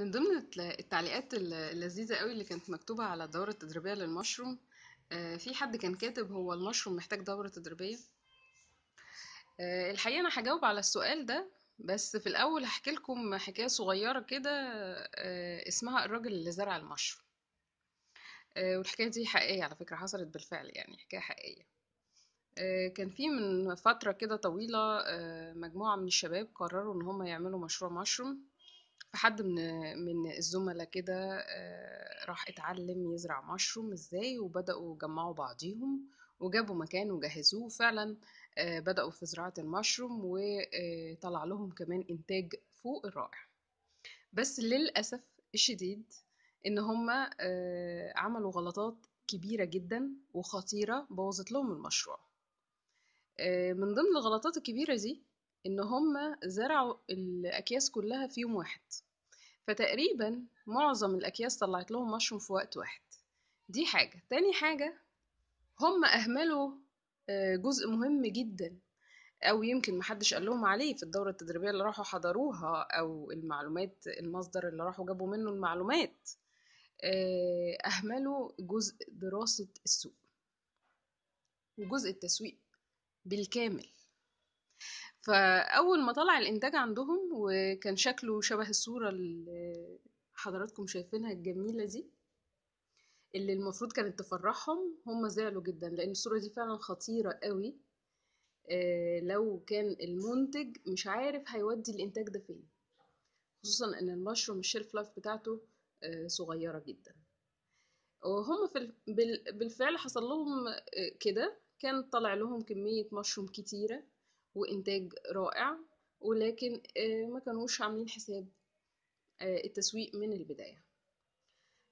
من ضمن التعليقات اللذيذة قوي اللي كانت مكتوبة على الدورة التدريبية للمشروم آه، في حد كان كاتب هو المشروم محتاج دورة تدريبية آه، الحقيقة أنا هجاوب على السؤال ده بس في الأول هحكي لكم حكاية صغيرة كده آه، اسمها الراجل اللي زرع المشروم والحكاية دي حقيقية على فكرة حصلت بالفعل يعني حكاية حقيقية كان في من فترة كده طويلة مجموعة من الشباب قرروا إن هم يعملوا مشروع مشروم فحد من من الزملاء كده آه، راح اتعلم يزرع مشروم ازاي وبداوا جمعوا بعضيهم وجابوا مكان وجهزوه فعلا آه، بداوا في زراعه المشروم وطلع آه، لهم كمان انتاج فوق الرائع بس للاسف الشديد ان هما عملوا غلطات كبيره جدا وخطيره بوظت لهم المشروع من ضمن الغلطات الكبيره دي ان هم زرعوا الاكياس كلها في يوم واحد فتقريبا معظم الأكياس طلعت لهم مشروم في وقت واحد دي حاجة تاني حاجة هم أهملوا آه، جزء مهم جدا أو يمكن محدش قال لهم عليه في الدورة التدريبية اللي راحوا حضروها أو المعلومات المصدر اللي راحوا جابوا منه المعلومات آه، أهملوا جزء دراسة السوق وجزء التسويق بالكامل فاول ما طلع الانتاج عندهم وكان شكله شبه الصوره اللي حضراتكم شايفينها الجميله دي اللي المفروض كانت تفرحهم هم زعلوا جدا لان الصوره دي فعلا خطيره قوي آه لو كان المنتج مش عارف هيودي الانتاج ده فين خصوصا ان المشروم الشيلف لايف بتاعته آه صغيره جدا وهم في بالفعل حصل لهم آه، كده كان طلع لهم كميه مشروم كتيره وإنتاج رائع ولكن آه، ما كانوش عاملين حساب آه، التسويق من البداية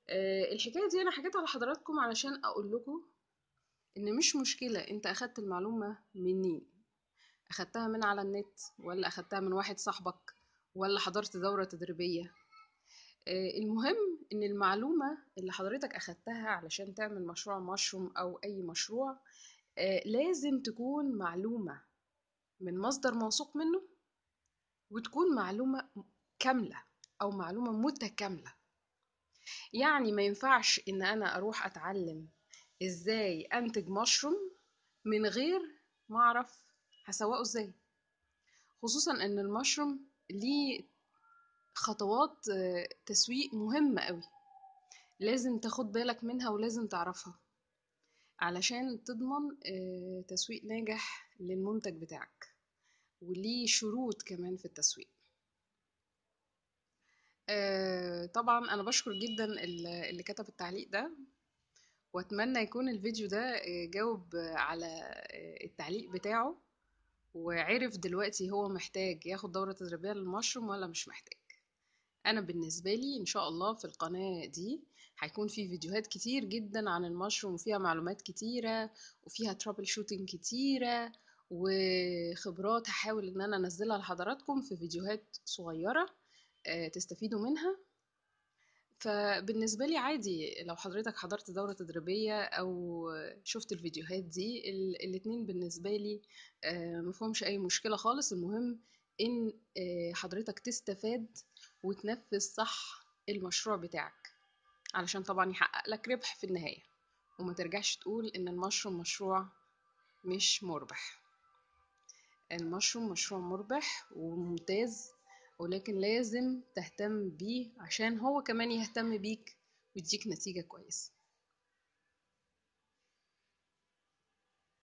آه، الحكاية دي أنا حكيتها لحضراتكم علشان أقول لكم إن مش مشكلة أنت أخدت المعلومة منين أخدتها من على النت ولا أخدتها من واحد صاحبك ولا حضرت دورة تدريبية المهم ان المعلومة اللي حضرتك اخدتها علشان تعمل مشروع مشروم او اي مشروع لازم تكون معلومة من مصدر موثوق منه وتكون معلومة كاملة أو معلومة متكاملة يعني ما ينفعش إن أنا أروح أتعلم إزاي أنتج مشروم من غير ما أعرف هسوقه إزاي خصوصا إن المشروم ليه خطوات آه، تسويق مهمة قوي لازم تاخد بالك منها ولازم تعرفها علشان تضمن آه، تسويق ناجح للمنتج بتاعك وليه شروط كمان في التسويق آه، طبعا انا بشكر جدا اللي كتب التعليق ده واتمنى يكون الفيديو ده آه، جاوب على آه، التعليق بتاعه وعرف دلوقتي هو محتاج ياخد دورة تدريبية للمشروم ولا مش محتاج انا بالنسبة لي ان شاء الله في القناة دي هيكون في فيديوهات كتير جدا عن المشروم وفيها معلومات كتيرة وفيها ترابل شوتنج كتيرة وخبرات هحاول ان انا انزلها لحضراتكم في فيديوهات صغيره آه، تستفيدوا منها فبالنسبه لي عادي لو حضرتك حضرت دوره تدريبيه او شفت الفيديوهات دي الاتنين بالنسبه لي آه، مفهومش اي مشكله خالص المهم ان آه، حضرتك تستفاد وتنفذ صح المشروع بتاعك علشان طبعا يحقق لك ربح في النهايه وما ترجعش تقول ان المشروع مشروع مش مربح المشروم مشروع مربح وممتاز ولكن لازم تهتم بيه عشان هو كمان يهتم بيك ويديك نتيجة كويسة